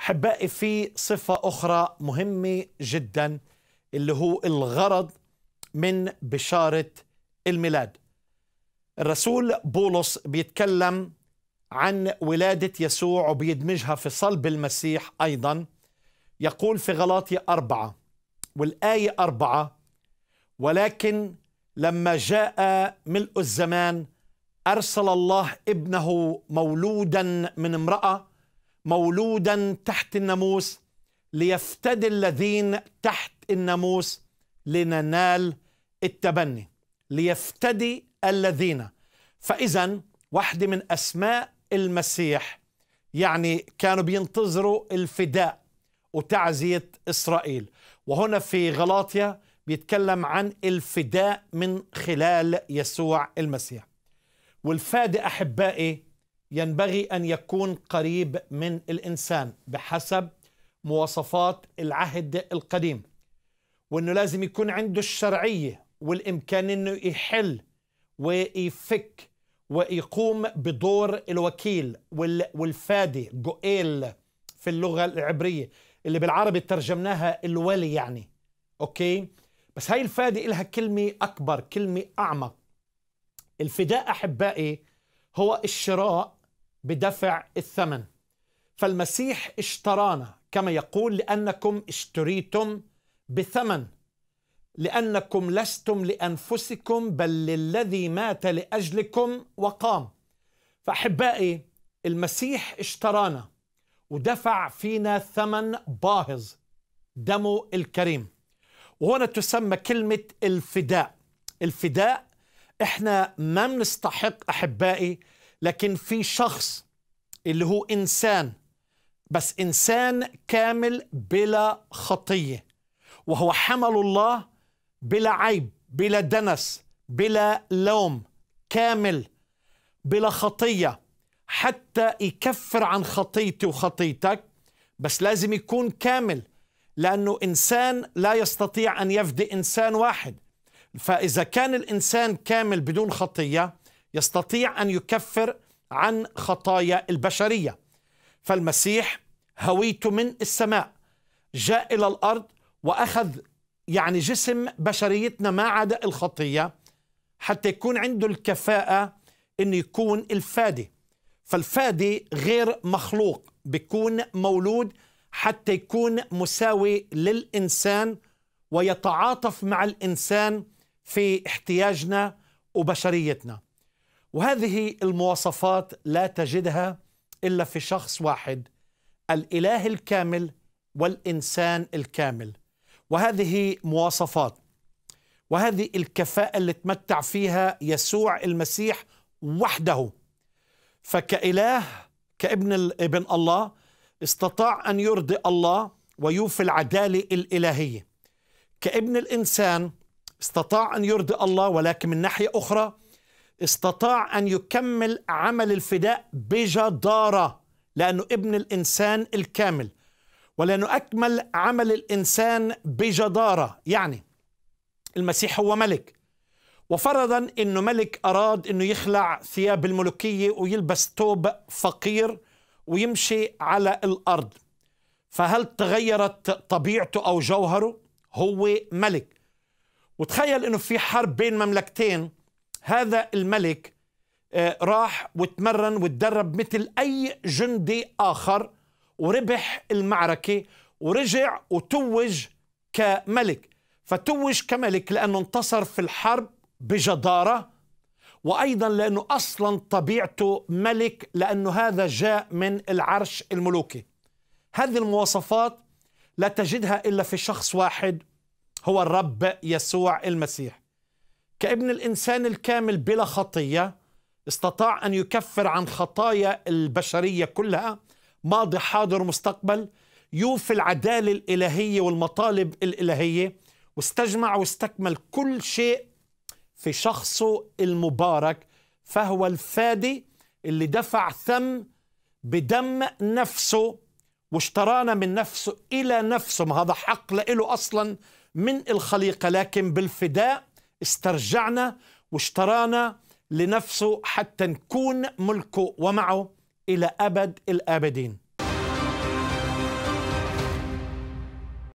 احبائي في صفه اخرى مهمه جدا اللي هو الغرض من بشاره الميلاد الرسول بولس بيتكلم عن ولاده يسوع وبيدمجها في صلب المسيح ايضا يقول في غلاطي أربعة والآية أربعة ولكن لما جاء ملء الزمان أرسل الله ابنه مولودا من امرأة مولودا تحت الناموس ليفتدي الذين تحت الناموس لننال التبني ليفتدي الذين فإذا واحدة من أسماء المسيح يعني كانوا بينتظروا الفداء وتعزية إسرائيل وهنا في غلاطيا بيتكلم عن الفداء من خلال يسوع المسيح والفادي أحبائي ينبغي ان يكون قريب من الانسان بحسب مواصفات العهد القديم وانه لازم يكون عنده الشرعيه والامكان انه يحل ويفك ويقوم بدور الوكيل والفادي جوئيل في اللغه العبريه اللي بالعربي ترجمناها الولي يعني اوكي بس هاي الفادي إلها كلمه اكبر كلمه اعمق الفداء احبائي هو الشراء بدفع الثمن فالمسيح اشترانا كما يقول لانكم اشتريتم بثمن لانكم لستم لانفسكم بل للذي مات لاجلكم وقام فاحبائي المسيح اشترانا ودفع فينا ثمن باهظ دمه الكريم وهنا تسمى كلمه الفداء الفداء احنا ما بنستحق احبائي لكن في شخص اللي هو انسان بس انسان كامل بلا خطيه وهو حمل الله بلا عيب بلا دنس بلا لوم كامل بلا خطيه حتى يكفر عن خطيتي وخطيتك بس لازم يكون كامل لانه انسان لا يستطيع ان يفدي انسان واحد فإذا كان الإنسان كامل بدون خطية يستطيع أن يكفر عن خطايا البشرية فالمسيح هويته من السماء جاء إلى الأرض وأخذ يعني جسم بشريتنا ما عدا الخطية حتى يكون عنده الكفاءة أن يكون الفادي فالفادي غير مخلوق بيكون مولود حتى يكون مساوي للإنسان ويتعاطف مع الإنسان في احتياجنا وبشريتنا وهذه المواصفات لا تجدها الا في شخص واحد الاله الكامل والانسان الكامل وهذه مواصفات وهذه الكفاءه اللي تمتع فيها يسوع المسيح وحده فكاله كابن ابن الله استطاع ان يرضي الله ويوفي العداله الالهيه كابن الانسان استطاع أن يرضي الله ولكن من ناحية أخرى استطاع أن يكمل عمل الفداء بجدارة لأنه ابن الإنسان الكامل ولأنه أكمل عمل الإنسان بجدارة يعني المسيح هو ملك وفرضا أنه ملك أراد أنه يخلع ثياب الملوكية ويلبس ثوب فقير ويمشي على الأرض فهل تغيرت طبيعته أو جوهره؟ هو ملك وتخيل انه في حرب بين مملكتين هذا الملك آه، راح وتمرن وتدرب مثل اي جندي اخر وربح المعركه ورجع وتوج كملك فتوج كملك لانه انتصر في الحرب بجداره وايضا لانه اصلا طبيعته ملك لانه هذا جاء من العرش الملوكي هذه المواصفات لا تجدها الا في شخص واحد هو الرب يسوع المسيح كابن الانسان الكامل بلا خطيه استطاع ان يكفر عن خطايا البشريه كلها ماضي حاضر مستقبل يوفي العداله الالهيه والمطالب الالهيه واستجمع واستكمل كل شيء في شخصه المبارك فهو الفادي اللي دفع ثم بدم نفسه واشترانا من نفسه إلى نفسه ما هذا حق لإله أصلا من الخليقة لكن بالفداء استرجعنا واشترانا لنفسه حتى نكون ملكه ومعه إلى أبد الآبدين